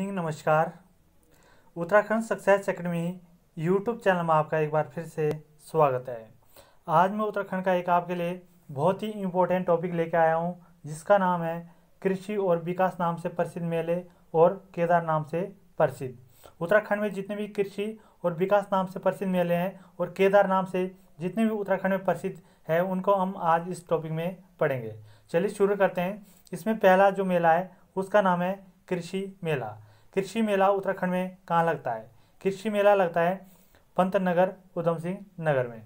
evening नमस्कार Uttarakhand success academy YouTube channel में आपका एक बार फिर से स्वागत है आज मैं उत्तराखंड का एक आपके लिए बहुत ही इम्पोर्टेंट टॉपिक लेके आया हूँ जिसका नाम है कृषि और विकास नाम से प्रसिद्ध मेले और केदार नाम से प्रसिद्ध उत्तराखंड में जितने भी कृषि और विकास नाम से प्रसिद्ध मेले हैं और केदार नाम से जितने भी उत्तराखंड में प्रसिद्ध है उनको हम आज इस टॉपिक में पढ़ेंगे चलिए शुरू करते हैं इसमें पहला जो मेला है उसका नाम है कृषि मेला कृषि मेला उत्तराखंड में कहाँ लगता है कृषि मेला लगता है पंत नगर उधम सिंह नगर में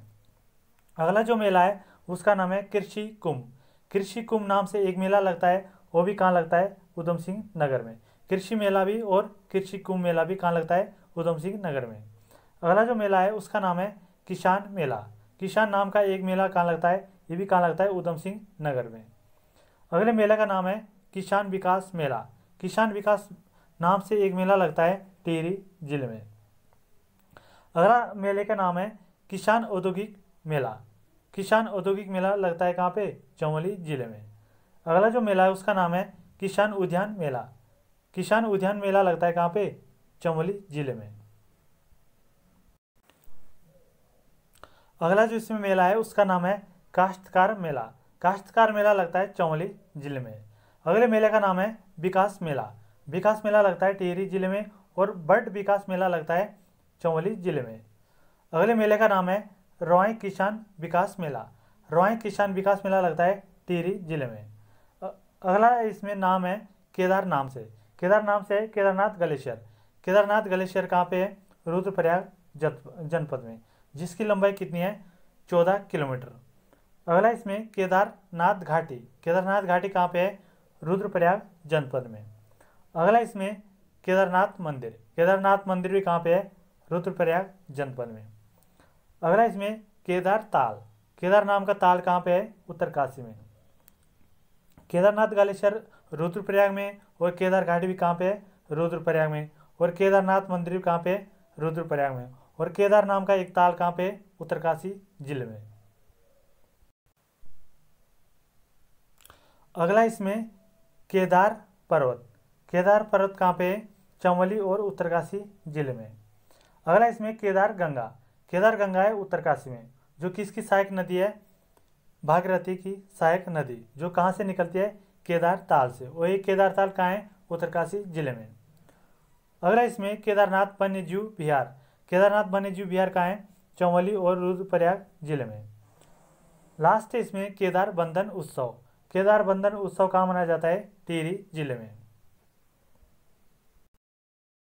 अगला जो मेला है उसका नाम है कृषि कुंभ कृषि कुंभ नाम से एक मेला लगता है वो भी कहाँ लगता है उधम सिंह नगर में कृषि मेला भी और कृषि कुंभ मेला भी कहाँ लगता है उधम सिंह नगर में अगला जो मेला है उसका नाम है किसान मेला किसान नाम का एक मेला कहाँ लगता है ये भी कहाँ लगता है उधम सिंह नगर में अगले मेला का नाम है किसान विकास मेला किसान विकास नाम से एक मेला लगता है टिहरी जिले में अगला मेले का नाम है किसान औद्योगिक मेला किसान औद्योगिक मेला लगता है कहाँ पे चमोली जिले में अगला जो मेला है उसका नाम है किसान उद्यान मेला किसान उद्यान मेला लगता है कहाँ पे चमोली जिले में अगला जो इसमें मेला है उसका नाम है काश्तकार मेला काश्तकार मेला लगता है चमोली जिले में अगले मेले का नाम है विकास मेला विकास मेला लगता है टिहरी जिले में और बर्ड विकास मेला लगता है चौवालीस जिले में अगले मेले का नाम है रॉय किसान विकास मेला रॉय किसान विकास मेला लगता है टिहरी जिले में अगला इसमें नाम है केदार नाम से केदार नाम से है केदारनाथ ग्लेशियर केदारनाथ ग्लेशियर कहाँ पे है रुद्रप्रयाग जनपद में जिसकी लंबाई कितनी है चौदह किलोमीटर अगला इसमें केदारनाथ घाटी केदारनाथ घाटी कहाँ पे है रुद्रप्रयाग जनपद में अगला इसमें केदारनाथ मंदिर केदारनाथ मंदिर भी कहाँ पे है रुद्रप्रयाग जनपद में अगला इसमें केदार ताल केदार नाम का ताल कहाँ पे है उत्तरकाशी में केदारनाथ गालेश्वर रुद्रप्रयाग में और केदार घाटी भी कहाँ पे है रुद्रप्रयाग में और केदारनाथ मंदिर भी कहाँ पे है रुद्रप्रयाग में और केदार नाम का एक ताल कहाँ पे है उत्तरकाशी जिले में अगला इसमें केदार पर्वत केदार पर्वत कहाँ पे चमोली और उत्तरकाशी जिले में अगला इसमें केदार गंगा केदार गंगा है उत्तरकाशी में जो किसकी सहायक नदी है भागीरथी की सहायक नदी जो कहाँ से निकलती है केदार ताल से और ये केदार ताल कहाँ है उत्तरकाशी जिले में अगला इसमें केदारनाथ वन्यजीव बिहार केदारनाथ वन्यजीव बिहार कहाँ है चमोली और रुद्रप्रयाग जिले में लास्ट इसमें केदार बंधन उत्सव केदार बंधन उत्सव कहाँ मनाया जाता है टिहरी जिले में